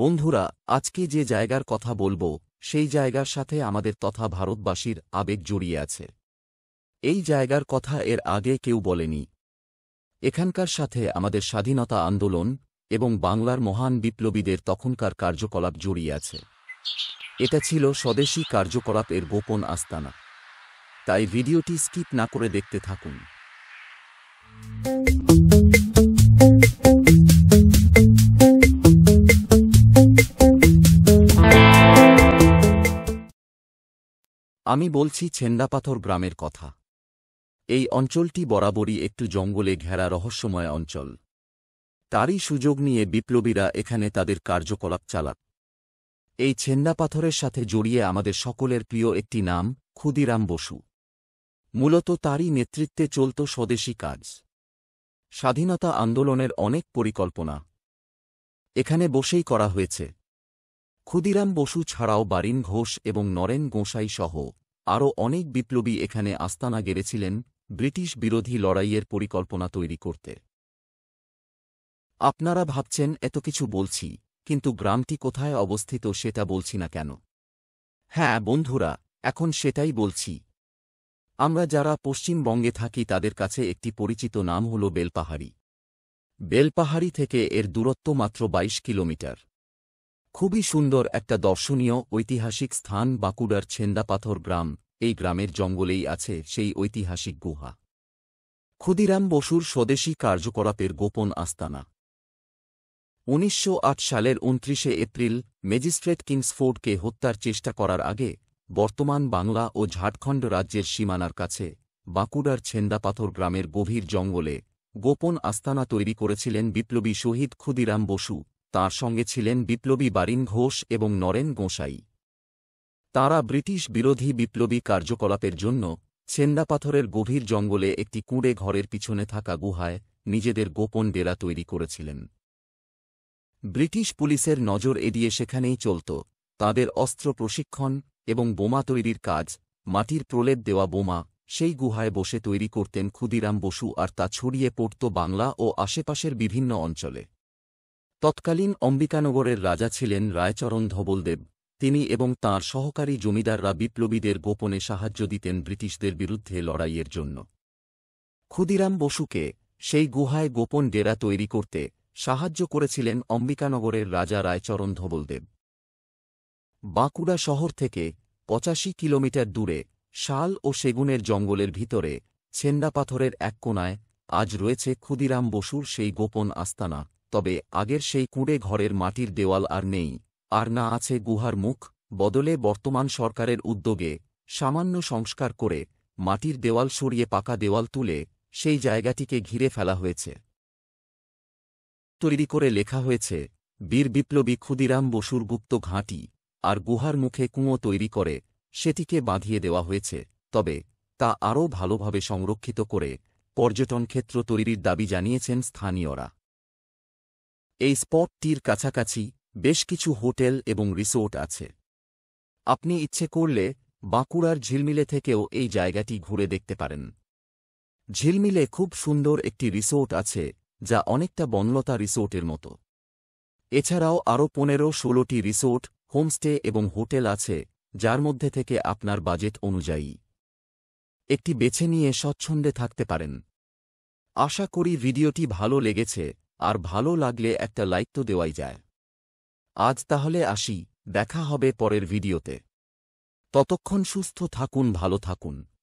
বন্ধুরা আজকে যে জায়গার কথা বলবো সেই জায়গার সাথে আমাদের তথা ভারতবাসীর আবেগ জড়িয়ে আছে এই জায়গার কথা এর আগে কেউ বলেনি এখানকার সাথে আমাদের স্বাধীনতা আন্দোলন এবং বাংলার মহান বিপ্লবীদের তখনকার কার্যকলাপ জড়িয়ে আছে এটা ছিল স্বদেশী কার্যকলাপ এর গোপন আস্তানা তাই ভিডিওটি স্কিপ না করে দেখতে থাকুন আমি বলছি ছেন্ডাপাথর গ্রামের কথা এই অঞ্চলটি বরাবরই একটু জঙ্গলে ঘেরা রহস্যময় অঞ্চল তারই সুযোগ নিয়ে বিপ্লবীরা এখানে তাদের কার্যকলাপ চালাত এই ছেন্ডাপাথরের সাথে জড়িয়ে আমাদের সকলের প্রিয় একটি নাম ক্ষুদিরাম বসু মূলত তারই নেতৃত্বে চলত স্বদেশী কাজ স্বাধীনতা আন্দোলনের অনেক পরিকল্পনা এখানে বসেই করা হয়েছে ক্ষুদিরাম বসু ছাড়াও বারিন ঘোষ এবং নরেন গোঁসাই সহ আরও অনেক বিপ্লবী এখানে আস্তানা গেড়েছিলেন ব্রিটিশ বিরোধী লড়াইয়ের পরিকল্পনা তৈরি করতে আপনারা ভাবছেন এত কিছু বলছি কিন্তু গ্রামটি কোথায় অবস্থিত সেটা বলছি না কেন হ্যাঁ বন্ধুরা এখন সেটাই বলছি আমরা যারা পশ্চিমবঙ্গে থাকি তাদের কাছে একটি পরিচিত নাম হল বেলপাহাড়ি বেলপাহাড়ি থেকে এর দূরত্ব মাত্র বাইশ কিলোমিটার খুবই সুন্দর একটা দর্শনীয় ঐতিহাসিক স্থান বাঁকুড়ার ছেন্দাপাথর গ্রাম এই গ্রামের জঙ্গলেই আছে সেই ঐতিহাসিক গুহা ক্ষুদিরাম বসুর স্বদেশী কার্যকলাপের গোপন আস্তানা উনিশশো সালের উনত্রিশে এপ্রিল ম্যাজিস্ট্রেট কিংসফোর্ডকে হত্যার চেষ্টা করার আগে বর্তমান বাংলা ও ঝাড়খণ্ড রাজ্যের সীমানার কাছে বাঁকুড়ার ছেন্দাপাথর গ্রামের গভীর জঙ্গলে গোপন আস্তানা তৈরি করেছিলেন বিপ্লবী শহীদ ক্ষুদিরাম বসু তার সঙ্গে ছিলেন বিপ্লবী বারিন ঘোষ এবং নরেন গোঁসাই তারা ব্রিটিশ বিরোধী বিপ্লবী কার্যকলাপের জন্য ছেন্দাপাথরের গভীর জঙ্গলে একটি কুঁড়ে ঘরের পিছনে থাকা গুহায় নিজেদের গোপন ডেরা তৈরি করেছিলেন ব্রিটিশ পুলিশের নজর এড়িয়ে সেখানেই চলত তাদের অস্ত্র প্রশিক্ষণ এবং বোমা তৈরির কাজ মাটির প্রলেপ দেওয়া বোমা সেই গুহায় বসে তৈরি করতেন ক্ষুদিরাম বসু আর তা ছড়িয়ে পড়ত বাংলা ও আশেপাশের বিভিন্ন অঞ্চলে তৎকালীন অম্বিকানগরের রাজা ছিলেন রায়চরণ ধবলদেব তিনি এবং তাঁর সহকারী জমিদাররা বিপ্লবীদের গোপনে সাহায্য দিতেন ব্রিটিশদের বিরুদ্ধে লড়াইয়ের জন্য ক্ষুদিরাম বসুকে সেই গুহায় গোপন ডেরা তৈরি করতে সাহায্য করেছিলেন অম্বিকানগরের রাজা রায়চরণ ধবলদেব বাঁকুড়া শহর থেকে পঁচাশি কিলোমিটার দূরে শাল ও সেগুনের জঙ্গলের ভিতরে ছেন্ডা পাথরের এক কোনায় আজ রয়েছে ক্ষুদিরাম বসুর সেই গোপন আস্তানা তবে আগের সেই কুঁড়ে ঘরের মাটির দেওয়াল আর নেই আর না আছে গুহার মুখ বদলে বর্তমান সরকারের উদ্যোগে সামান্য সংস্কার করে মাটির দেওয়াল সরিয়ে পাকা দেওয়াল তুলে সেই জায়গাটিকে ঘিরে ফেলা হয়েছে তৈরি করে লেখা হয়েছে বীর বিপ্লবী ক্ষুদিরাম বসুর গুপ্ত ঘাঁটি আর গুহার মুখে কুঁয়ো তৈরি করে সেটিকে বাঁধিয়ে দেওয়া হয়েছে তবে তা আরও ভালোভাবে সংরক্ষিত করে পর্যটন ক্ষেত্র তৈরির দাবি জানিয়েছেন স্থানীয়রা এই স্পটটির কাছাকাছি বেশ কিছু হোটেল এবং রিসোর্ট আছে আপনি ইচ্ছে করলে বাঁকুড়ার ঝিলমিলে থেকেও এই জায়গাটি ঘুরে দেখতে পারেন ঝিলমিলে খুব সুন্দর একটি রিসোর্ট আছে যা অনেকটা বনলতা রিসোর্টের মতো এছাড়াও আরও পনেরো ষোলোটি রিসোর্ট হোমস্টে এবং হোটেল আছে যার মধ্যে থেকে আপনার বাজেট অনুযায়ী একটি বেছে নিয়ে স্বচ্ছন্দে থাকতে পারেন আশা করি ভিডিওটি ভালো লেগেছে আর ভালো লাগলে একটা লাইক তো দেওয়াই যায় আজ তাহলে আসি দেখা হবে পরের ভিডিওতে ততক্ষণ সুস্থ থাকুন ভালো থাকুন